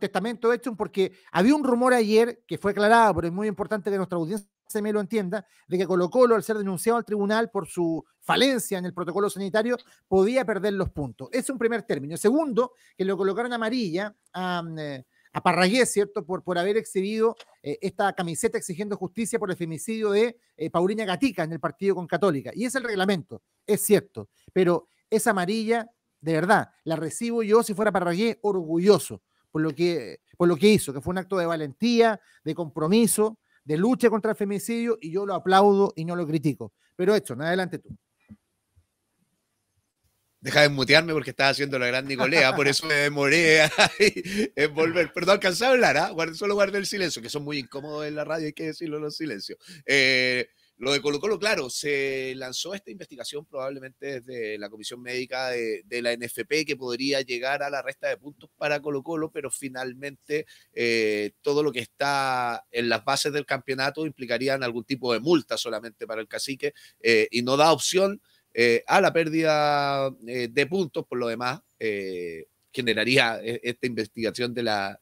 testamento, hecho porque había un rumor ayer que fue aclarado, pero es muy importante que nuestra audiencia se me lo entienda, de que Colo Colo, al ser denunciado al tribunal por su falencia en el protocolo sanitario, podía perder los puntos. Es un primer término. Segundo, que lo colocaron amarilla eh, a, Parragué, ¿cierto? Por, por haber exhibido eh, esta camiseta exigiendo justicia por el femicidio de eh, Paulina Gatica en el partido con Católica. Y es el reglamento, es cierto, pero esa amarilla, de verdad, la recibo yo si fuera Parragué, orgulloso por lo que, por lo que hizo, que fue un acto de valentía, de compromiso, de lucha contra el femicidio, y yo lo aplaudo y no lo critico. Pero esto, adelante tú. Deja de mutearme porque estaba haciendo la gran Nicolea, por eso me demoré en volver. Perdón, no alcanzaba a hablar, ah? solo guardé el silencio, que son muy incómodos en la radio, hay que decirlo los silencios. Eh, lo de Colo Colo, claro, se lanzó esta investigación probablemente desde la Comisión Médica de, la NFP que podría llegar a la resta de puntos para Colo Colo, pero finalmente eh, todo lo que está en las bases del campeonato implicaría algún tipo de multa solamente para el cacique eh, y no da opción eh, a la pérdida de puntos, por lo demás generaría esta investigación de la,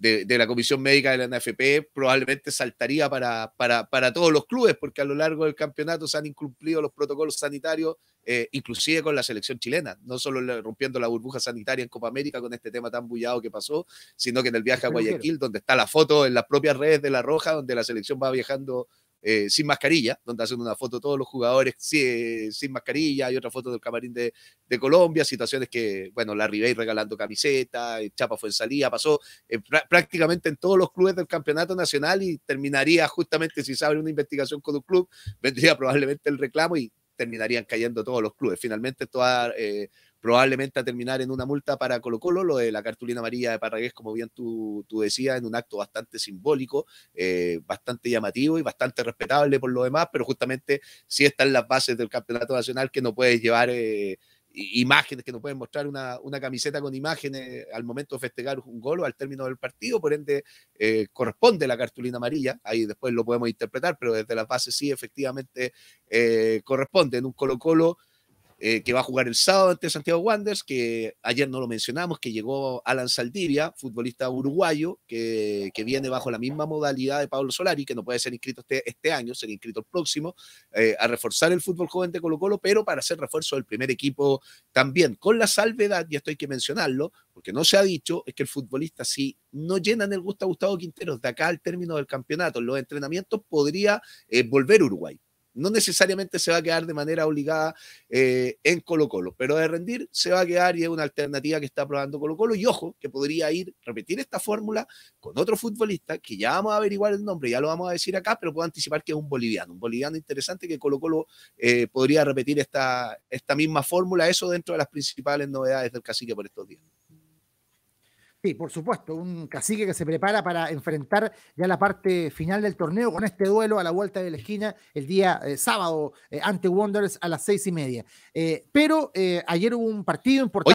de, la Comisión Médica de la NFP probablemente saltaría para, para, todos los clubes, porque a lo largo del campeonato se han incumplido los protocolos sanitarios, eh, inclusive con la selección chilena, no solo rompiendo la burbuja sanitaria en Copa América con este tema tan bullado que pasó, sino que en el viaje a Guayaquil, donde está la foto en las propias redes de La Roja, donde la selección va viajando eh, sin mascarilla, donde hacen una foto de todos los jugadores eh, sin, mascarilla, hay otra foto del camarín de, Colombia, situaciones que, bueno, la Ribey regalando camiseta, eh, Chapa fue en salida, pasó prácticamente en todos los clubes del campeonato nacional y terminaría justamente si se abre una investigación con un club, vendría probablemente el reclamo y terminarían cayendo todos los clubes. Finalmente, toda probablemente a terminar en una multa para Colo Colo, lo de la cartulina amarilla de Parragués, como bien tú, decías, en un acto bastante simbólico, eh, bastante llamativo y bastante respetable por lo demás, pero justamente sí están las bases del campeonato nacional que no puedes llevar... Eh, imágenes que no puedes mostrar una, camiseta con imágenes al momento de festejar un gol o al término del partido, por ende eh, corresponde la cartulina amarilla, ahí después lo podemos interpretar, pero desde las bases sí efectivamente corresponde en un Colo Colo eh, que va a jugar el sábado ante Santiago Wanderers, que ayer no lo mencionamos, que llegó Alan Saldivia, futbolista uruguayo, que, que, viene bajo la misma modalidad de Pablo Solari, que no puede ser inscrito este, este año, será inscrito el próximo, eh, a reforzar el fútbol joven de Colo Colo, pero para hacer refuerzo del primer equipo también, con la salvedad, y esto hay que mencionarlo, porque no se ha dicho, es que el futbolista, si no llenan el gusto a Gustavo Quinteros de acá al término del campeonato, los entrenamientos podría eh, volver Uruguay no necesariamente se va a quedar de manera obligada eh, en Colo Colo, pero de rendir se va a quedar y es una alternativa que está probando Colo Colo y ojo, que podría ir, repetir esta fórmula con otro futbolista que ya vamos a averiguar el nombre, ya lo vamos a decir acá, pero puedo anticipar que es un boliviano, un boliviano interesante que Colo Colo eh, podría repetir esta, esta misma fórmula, eso dentro de las principales novedades del cacique por estos días. Sí, por supuesto, un cacique que se prepara para enfrentar ya la parte final del torneo con este duelo a la vuelta de la esquina el día eh, sábado eh, ante Wonders a las seis y media. Eh, pero ayer hubo un partido importante.